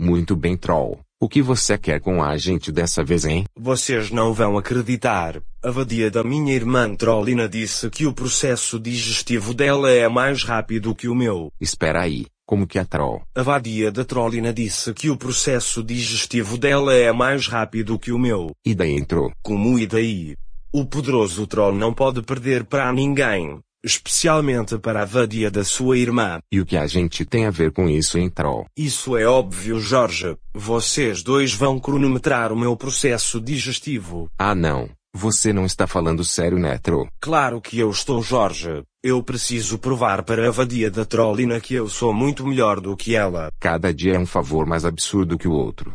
Muito bem, troll. O que você quer com a gente dessa vez, hein? Vocês não vão acreditar. A vadia da minha irmã Trollina disse que o processo digestivo dela é mais rápido que o meu. Espera aí, como que a é, Troll? A vadia da Trollina disse que o processo digestivo dela é mais rápido que o meu. E daí entrou? Como e daí? O poderoso Troll não pode perder para ninguém especialmente para a vadia da sua irmã. E o que a gente tem a ver com isso hein, Troll? Isso é óbvio, Jorge. Vocês dois vão cronometrar o meu processo digestivo. Ah, não. Você não está falando sério, né, Troll? Claro que eu estou, Jorge. Eu preciso provar para a vadia da Trollina que eu sou muito melhor do que ela. Cada dia é um favor mais absurdo que o outro.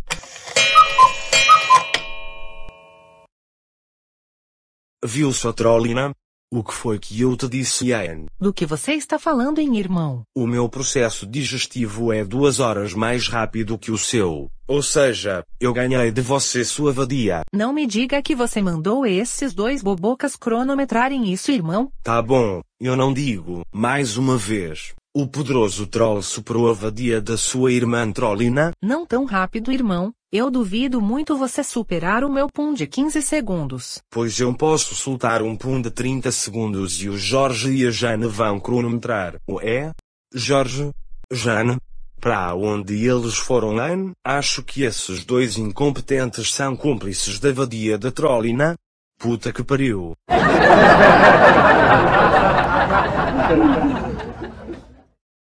Viu sua Trollina? O que foi que eu te disse, Ian? Do que você está falando, hein, irmão? O meu processo digestivo é duas horas mais rápido que o seu. Ou seja, eu ganhei de você sua vadia. Não me diga que você mandou esses dois bobocas cronometrarem isso, irmão. Tá bom, eu não digo. Mais uma vez. O poderoso troll superou a vadia da sua irmã Trollina? Não tão rápido, irmão. Eu duvido muito você superar o meu pum de 15 segundos. Pois eu posso soltar um pum de 30 segundos e o Jorge e a Jane vão cronometrar. O é? Jorge? Jane? Para onde eles foram, Anne? Acho que esses dois incompetentes são cúmplices da vadia da Trollina? Puta que pariu.